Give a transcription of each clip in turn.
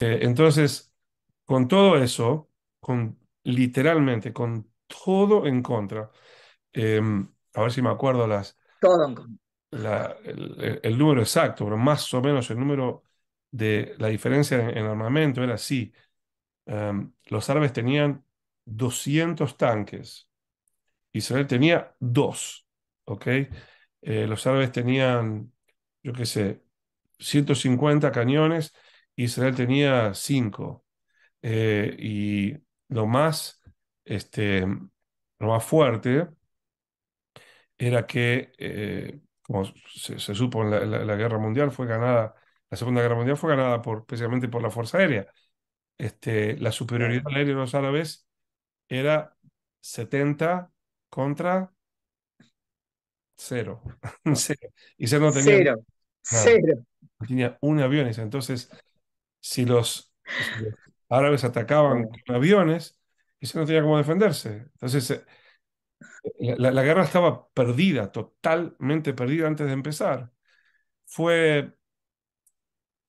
Este, entonces, con todo eso, con literalmente, con todo en contra, em, a ver si me acuerdo las... el, número exacto, pero más o menos el número de la diferencia en, armamento era así. Em, los árabes tenían 200 tanques, Israel tenía dos, ¿ok? Eh, los árabes tenían, yo qué sé, 150 cañones Israel tenía cinco. Eh, y lo más, este, lo fuerte era que, eh, como se, supo la, guerra mundial, fue ganada, la Segunda Guerra Mundial fue ganada por, especialmente por la Fuerza Aérea. Este, la superioridad aérea de los árabes era 70 contra 0. Y Israel no tenía, tenía un avión. Entonces, si los, árabes atacaban con aviones, eso no tenía cómo defenderse. Entonces, eh, la, guerra estaba perdida, totalmente perdida antes de empezar. Fue,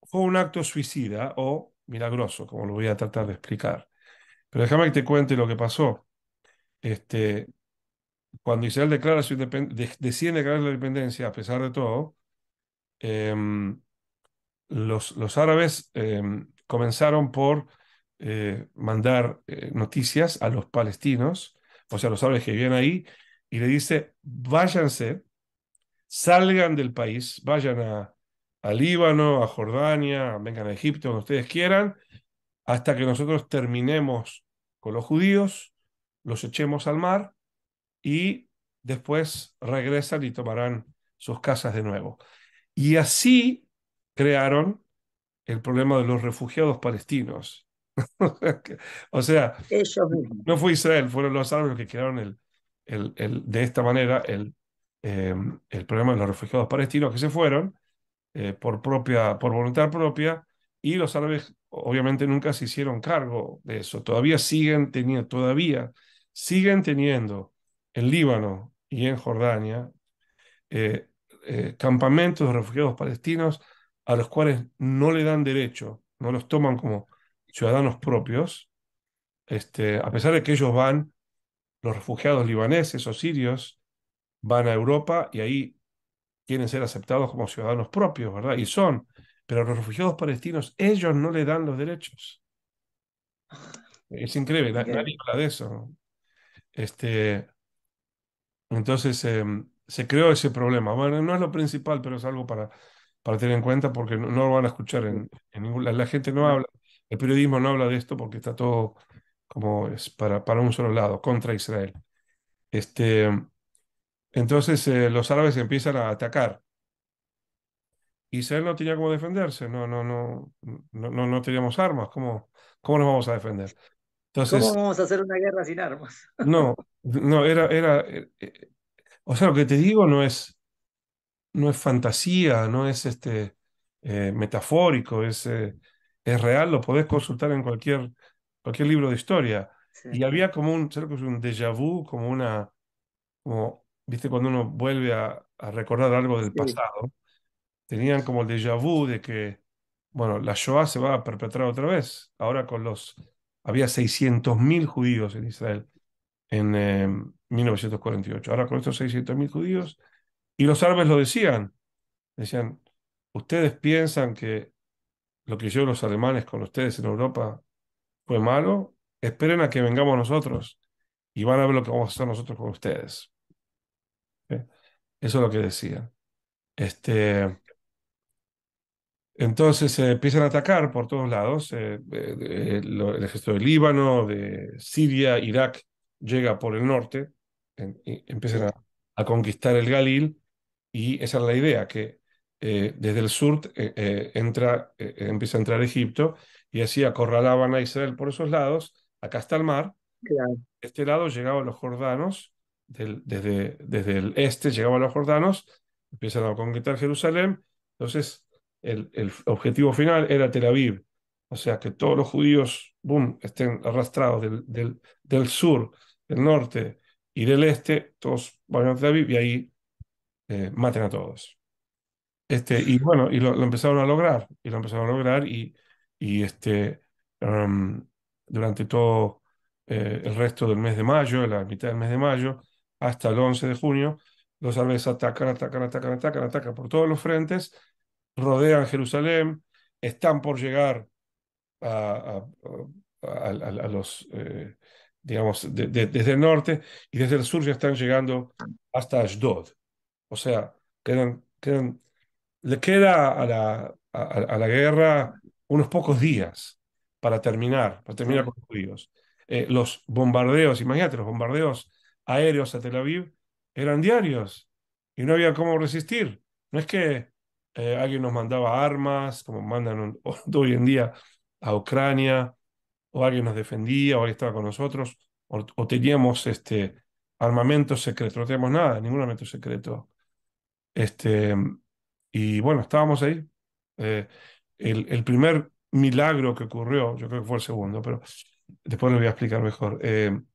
fue un acto suicida o milagroso, como lo voy a tratar de explicar. Pero déjame que te cuente lo que pasó. Este, cuando Israel declara su declarar la independencia, a pesar de todo, em, los, árabes eh, comenzaron por eh, mandar eh, noticias a los palestinos, o sea, los árabes que vienen ahí, y le dice, váyanse, salgan del país, vayan a, a Líbano, a Jordania, vengan a Egipto, donde ustedes quieran, hasta que nosotros terminemos con los judíos, los echemos al mar y después regresan y tomarán sus casas de nuevo. Y así crearon el problema de los refugiados palestinos. o sea, no fue Israel, fueron los árabes los que crearon el, el, el, de esta manera el, em, el problema de los refugiados palestinos que se fueron eh, por, propia, por voluntad propia y los árabes obviamente nunca se hicieron cargo de eso. Todavía siguen teniendo, todavía siguen teniendo en Líbano y en Jordania eh, eh, campamentos de refugiados palestinos a los cuales no le dan derecho, no los toman como ciudadanos propios, este, a pesar de que ellos van, los refugiados libaneses o sirios, van a Europa y ahí quieren ser aceptados como ciudadanos propios, ¿verdad? Y son, pero los refugiados palestinos, ellos no le dan los derechos. Es increíble, nadie de eso. Este, entonces em, se creó ese problema. Bueno, no es lo principal, pero es algo para para tener en cuenta porque no, lo van a escuchar en, en la, gente no habla, el periodismo no habla de esto porque está todo como es para, para un solo lado, contra Israel. Este, entonces eh, los árabes empiezan a atacar. Israel no tenía cómo defenderse, no, no, no, no, no, no teníamos armas, ¿cómo, cómo nos vamos a defender? Entonces, ¿Cómo vamos a hacer una guerra sin armas? No, no, era, era, eh, eh, o sea, lo que te digo no es, no es fantasía, no es este, eh, metafórico, es, eh, es real, lo podés consultar en cualquier, cualquier libro de historia. Y había como un, un déjà vu, como una, como, viste, cuando uno vuelve a, recordar algo del pasado, tenían como el déjà vu de que, bueno, la Shoah se va a perpetrar otra vez, ahora con los, había 600.000 judíos en Israel en 1948, eh, ahora con estos 600.000 judíos y los árabes lo decían. Decían, ustedes piensan que lo que hicieron los alemanes con ustedes en Europa fue malo, esperen a que vengamos nosotros y van a ver lo que vamos a hacer nosotros con ustedes. Eso es lo que decían. Este, entonces eh, empiezan a atacar por todos lados. Eh, eh, el ejército de Líbano, de Siria, Irak, llega por el norte, y empiezan a conquistar el Galil y esa es la idea, que eh, desde el sur eh, eh, entra, empieza a entrar Egipto y así acorralaban a Israel por esos lados, acá hasta el mar, claro. este lado llegaban los jordanos, desde, desde el este llegaban los jordanos, empiezan a conquistar Jerusalén, entonces el, el, objetivo final era Tel Aviv, o sea que todos los judíos, boom, estén arrastrados del, del, del sur, del norte y del este, todos vayan a Tel Aviv y ahí eh, maten a todos. Este, y bueno, y lo, empezaron a lograr, y lo empezaron a lograr, y, y este, em, durante todo eh, el resto del mes de mayo, la mitad del mes de mayo, hasta el 11 de junio, los árabes atacan, atacan, atacan, atacan, atacan por todos los frentes, rodean Jerusalén, están por llegar a, los, eh, digamos, desde el norte, y desde el sur ya están llegando hasta Ashdod. O sea, quedan, quedan, le queda a la, a, la guerra unos pocos días para terminar, para terminar con los judíos. Eh, los bombardeos, imagínate, los bombardeos aéreos a Tel Aviv eran diarios y no había cómo resistir. No es que eh, alguien nos mandaba armas, como mandan hoy en día a Ucrania, o alguien nos defendía, o alguien estaba con nosotros, o, teníamos este, armamento secreto, no teníamos nada, ningún armamento secreto. Este, y bueno, estábamos ahí. Eh, el, primer milagro que ocurrió, yo creo que fue el segundo, pero después lo voy a explicar mejor. Eh,